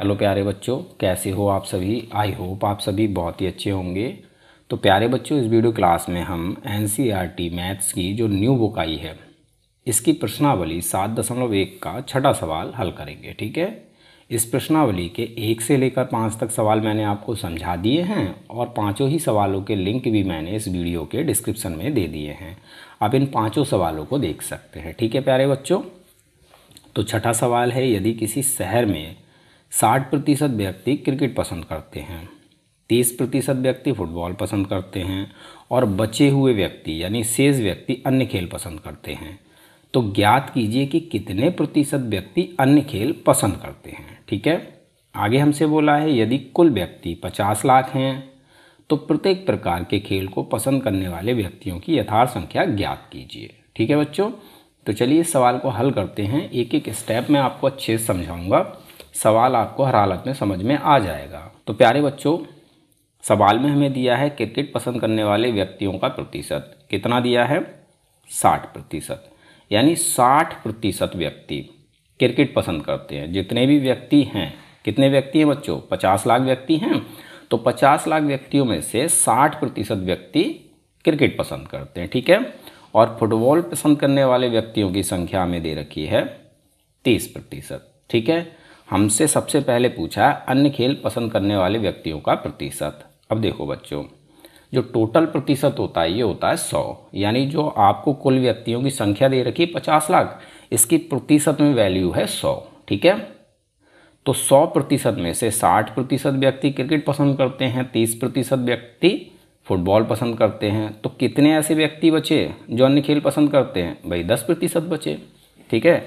hello प्यारे बच्चों कैसे हो आप सभी आई होप आप सभी बहुत ही अच्छे होंगे तो प्यारे बच्चों इस वीडियो क्लास में हम एन e मैथ्स की जो न्यू बुक आई है इसकी प्रश्नावली सात दशमलव एक का छठा सवाल हल करेंगे ठीक है इस प्रश्नावली के एक से लेकर पाँच तक सवाल मैंने आपको समझा दिए हैं और पाँचों ही सवालों के लिंक भी मैंने इस वीडियो के डिस्क्रिप्सन में दे दिए हैं आप इन पाँचों सवालों को देख सकते हैं ठीक है प्यारे बच्चों तो छठा सवाल है यदि किसी शहर में साठ प्रतिशत व्यक्ति क्रिकेट पसंद करते हैं तीस प्रतिशत व्यक्ति फुटबॉल पसंद करते हैं और बचे हुए व्यक्ति यानी शेष व्यक्ति अन्य खेल पसंद करते हैं तो ज्ञात कीजिए कि कितने प्रतिशत व्यक्ति अन्य खेल पसंद करते हैं ठीक है आगे हमसे बोला है यदि कुल व्यक्ति पचास लाख हैं तो प्रत्येक प्रकार के खेल को पसंद करने वाले व्यक्तियों की यथार्थ संख्या ज्ञात कीजिए ठीक है बच्चों तो चलिए इस सवाल को हल करते हैं एक एक स्टेप में आपको अच्छे से समझाऊंगा सवाल आपको हर हालत में समझ में आ जाएगा तो प्यारे बच्चों सवाल में हमें दिया है क्रिकेट पसंद करने वाले व्यक्तियों का प्रतिशत कितना दिया है साठ प्रतिशत यानी साठ प्रतिशत व्यक्ति क्रिकेट पसंद करते हैं जितने भी व्यक्ति हैं कितने व्यक्ति हैं बच्चों पचास लाख व्यक्ति हैं तो पचास लाख व्यक्तियों में से साठ प्रतिशत व्यक्ति क्रिकेट पसंद करते हैं ठीक है और फुटबॉल पसंद करने वाले व्यक्तियों की संख्या में दे रखी है तीस प्रतिशत ठीक है हमसे सबसे पहले पूछा अन्य खेल पसंद करने वाले व्यक्तियों का प्रतिशत अब देखो बच्चों जो टोटल प्रतिशत होता है ये होता है सौ यानी जो आपको कुल व्यक्तियों की संख्या दे रखी है पचास लाख इसकी प्रतिशत में वैल्यू है सौ ठीक है तो सौ प्रतिशत में से साठ प्रतिशत व्यक्ति क्रिकेट पसंद करते हैं तीस प्रतिशत व्यक्ति फुटबॉल पसंद करते हैं तो कितने ऐसे व्यक्ति बचे जो अन्य खेल पसंद करते हैं भाई दस प्रतिशत बचे ठीक है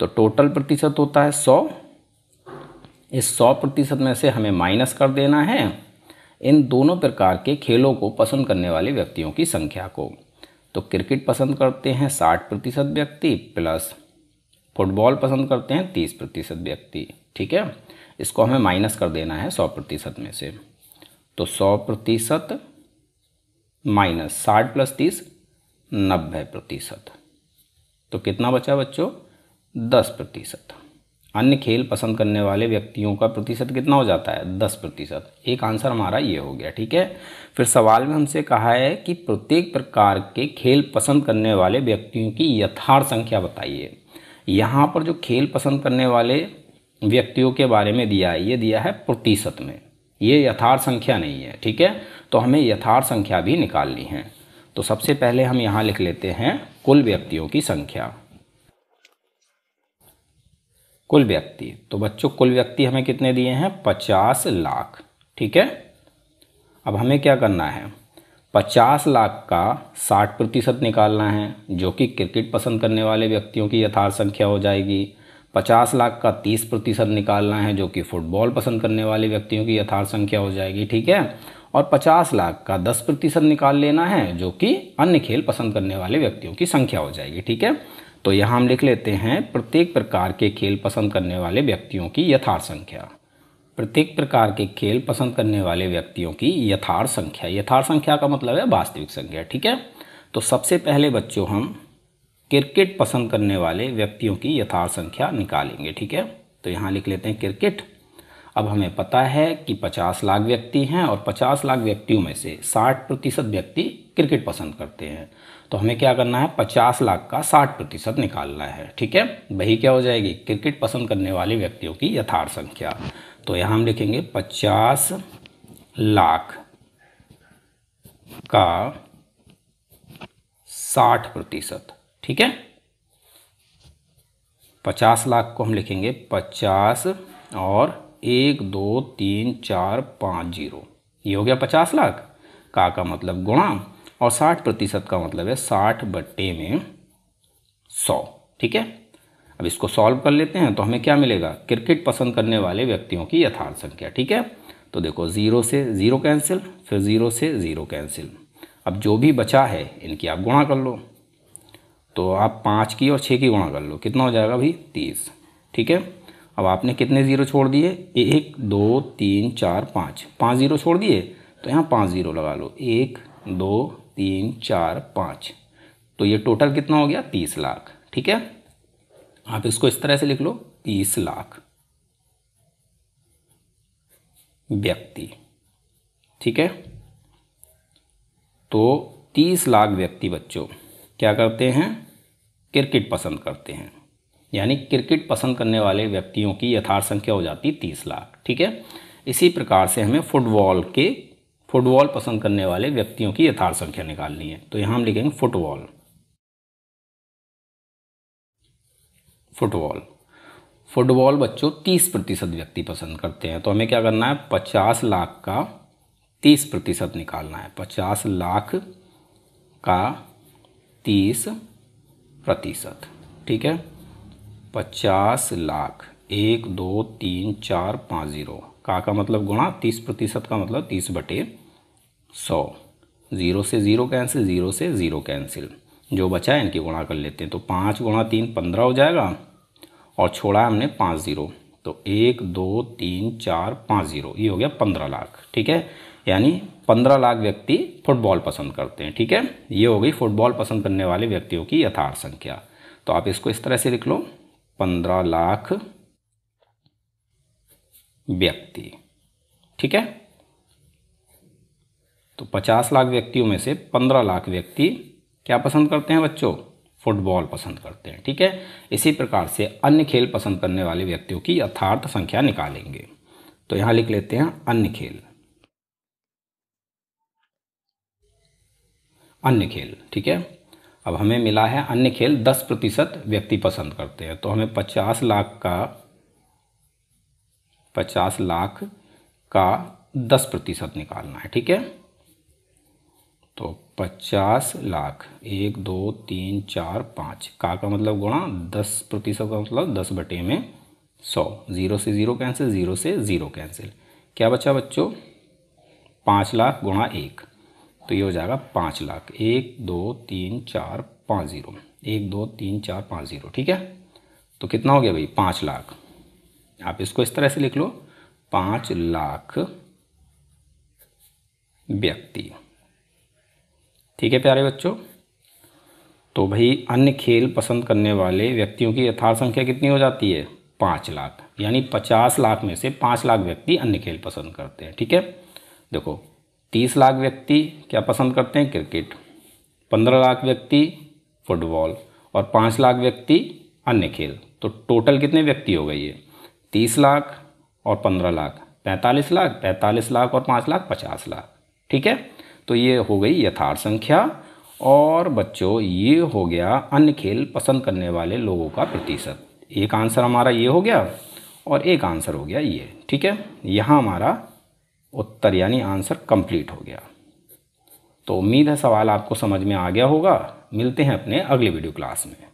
तो टोटल प्रतिशत होता है सौ इस सौ प्रतिशत में से हमें माइनस कर देना है इन दोनों प्रकार के खेलों को पसंद करने वाले व्यक्तियों की संख्या को तो क्रिकेट पसंद करते हैं साठ प्रतिशत व्यक्ति प्लस फुटबॉल पसंद करते हैं तीस प्रतिशत व्यक्ति ठीक है इसको हमें माइनस कर देना है सौ प्रतिशत में से तो सौ प्रतिशत माइनस साठ प्लस तीस नब्बे प्रतिशत तो कितना बचा बच्चों दस प्रतिशत अन्य खेल पसंद करने वाले व्यक्तियों का प्रतिशत कितना हो जाता है दस प्रतिशत एक आंसर हमारा ये हो गया ठीक है फिर सवाल में हमसे कहा है कि प्रत्येक प्रकार के खेल पसंद करने वाले व्यक्तियों की यथार्थ संख्या बताइए यहाँ पर जो खेल पसंद करने वाले व्यक्तियों के बारे में दिया है ये दिया है प्रतिशत में ये यथार्थ संख्या नहीं है ठीक है तो हमें यथार्थ संख्या भी निकालनी है तो सबसे पहले हम यहाँ लिख लेते हैं कुल व्यक्तियों की संख्या कुल व्यक्ति तो बच्चों कुल व्यक्ति हमें कितने दिए हैं पचास लाख ठीक है अब हमें क्या करना है पचास लाख का साठ प्रतिशत निकालना है जो कि क्रिकेट पसंद करने वाले व्यक्तियों की यथार्थ संख्या हो जाएगी पचास लाख का तीस प्रतिशत निकालना है जो कि फुटबॉल पसंद करने वाले व्यक्तियों की यथार्थ संख्या हो जाएगी ठीक है और पचास लाख का दस प्रतिशत निकाल लेना है जो कि अन्य खेल पसंद करने वाले व्यक्तियों की संख्या हो जाएगी ठीक है तो यहाँ हम लिख लेते हैं प्रत्येक प्रकार के खेल पसंद करने वाले व्यक्तियों की यथार्थ संख्या प्रत्येक प्रकार के खेल पसंद करने वाले व्यक्तियों की यथार्थ संख्या यथार्थ संख्या का मतलब है वास्तविक संख्या ठीक है तो सबसे पहले बच्चों हम क्रिकेट पसंद करने वाले व्यक्तियों की यथार्थ संख्या निकालेंगे ठीक है तो यहाँ लिख लेते हैं क्रिकेट अब हमें पता है कि 50 लाख व्यक्ति हैं और 50 लाख व्यक्तियों में से 60 प्रतिशत व्यक्ति क्रिकेट पसंद करते हैं तो हमें क्या करना है पचास लाख का साठ प्रतिशत निकालना है ठीक है वही क्या हो जाएगी क्रिकेट पसंद करने वाले व्यक्तियों की यथार्थ संख्या तो यहाँ हम लिखेंगे पचास लाख का साठ प्रतिशत ठीक है पचास लाख को हम लिखेंगे पचास और एक दो तीन चार पाँच जीरो ये हो गया पचास लाख का का मतलब गुणा और साठ प्रतिशत का मतलब है साठ बट्टे में सौ ठीक है अब इसको सॉल्व कर लेते हैं तो हमें क्या मिलेगा क्रिकेट पसंद करने वाले व्यक्तियों की यथार्थ संख्या ठीक है तो देखो ज़ीरो से ज़ीरो कैंसिल फिर ज़ीरो से ज़ीरो कैंसिल अब जो भी बचा है इनकी आप गुणा कर लो तो आप पाँच की और छः की गुणा कर लो कितना हो जाएगा भाई तीस ठीक है अब आपने कितने ज़ीरो छोड़ दिए एक दो तीन चार पाँच पाँच ज़ीरो छोड़ दिए तो यहाँ पाँच ज़ीरो लगा लो एक दो तीन चार पाँच तो ये टोटल कितना हो गया तीस लाख ठीक है आप इसको इस तरह से लिख लो तीस लाख व्यक्ति ठीक है तो तीस लाख व्यक्ति बच्चों क्या करते हैं क्रिकेट पसंद करते हैं यानी क्रिकेट पसंद करने वाले व्यक्तियों की यथार्थ संख्या हो जाती तीस लाख ठीक है इसी प्रकार से हमें फुटबॉल के फुटबॉल पसंद करने वाले व्यक्तियों की यथार्थ संख्या निकालनी है तो यहाँ हम लिखेंगे फुटबॉल फुटबॉल फुटबॉल बच्चों तीस प्रतिशत व्यक्ति पसंद करते हैं तो हमें क्या करना है पचास लाख का तीस प्रतिशत निकालना है पचास लाख का तीस प्रतिशत ठीक है पचास लाख एक दो तीन चार पाँच ज़ीरो का का मतलब गुणा तीस प्रतिशत का मतलब तीस बटे सौ ज़ीरो से ज़ीरो कैंसिल ज़ीरो से ज़ीरो कैंसिल जो बचा है इनकी गुणा कर लेते हैं तो पाँच गुणा तीन पंद्रह हो जाएगा और छोड़ा है हमने पाँच ज़ीरो तो एक दो तीन चार पाँच ज़ीरो ये हो गया पंद्रह लाख ठीक है यानी पंद्रह लाख व्यक्ति फुटबॉल पसंद करते हैं ठीक है ये हो गई फुटबॉल पसंद करने वाले व्यक्तियों की यथार्थ संख्या तो आप इसको इस तरह से लिख लो पंद्रह लाख व्यक्ति ठीक है तो 50 लाख व्यक्तियों में से 15 लाख व्यक्ति क्या पसंद करते हैं बच्चों फुटबॉल पसंद करते हैं ठीक है इसी प्रकार से अन्य खेल पसंद करने वाले व्यक्तियों की यथार्थ संख्या निकालेंगे तो यहाँ लिख लेते हैं अन्य खेल अन्य खेल ठीक है अब हमें मिला है अन्य खेल 10 प्रतिशत व्यक्ति पसंद करते हैं तो हमें 50 लाख का पचास लाख का दस प्रतिशत निकालना है ठीक है तो पचास लाख एक दो तीन चार पाँच का का मतलब गुणा दस प्रतिशत का मतलब दस बटे में सौ ज़ीरो से ज़ीरो कैंसिल ज़ीरो से ज़ीरो कैंसिल क्या बचा बच्चों पाँच लाख गुणा एक तो ये हो जाएगा पाँच लाख एक दो तीन चार पाँच ज़ीरो एक दो तीन चार पाँच ज़ीरो ठीक है तो कितना हो गया भाई पाँच लाख आप इसको इस तरह से लिख लो पाँच लाख व्यक्ति ठीक है प्यारे बच्चों तो भाई अन्य खेल पसंद करने वाले व्यक्तियों की यथार्थ संख्या कितनी हो जाती है पाँच लाख यानी पचास लाख में से पाँच लाख व्यक्ति अन्य खेल पसंद करते हैं ठीक है देखो तीस लाख व्यक्ति क्या पसंद करते हैं क्रिकेट पंद्रह लाख व्यक्ति फुटबॉल और पाँच लाख व्यक्ति अन्य खेल तो टोटल कितने व्यक्ति हो गए ये तीस लाख और पंद्रह लाख पैंतालीस लाख पैंतालीस लाख और पाँच लाख पचास लाख ठीक है तो ये हो गई यथार्थ संख्या और बच्चों ये हो गया अन्य खेल पसंद करने वाले लोगों का प्रतिशत एक आंसर हमारा ये हो गया और एक आंसर हो गया ये ठीक है यहाँ हमारा उत्तर यानी आंसर कंप्लीट हो गया तो उम्मीद है सवाल आपको समझ में आ गया होगा मिलते हैं अपने अगले वीडियो क्लास में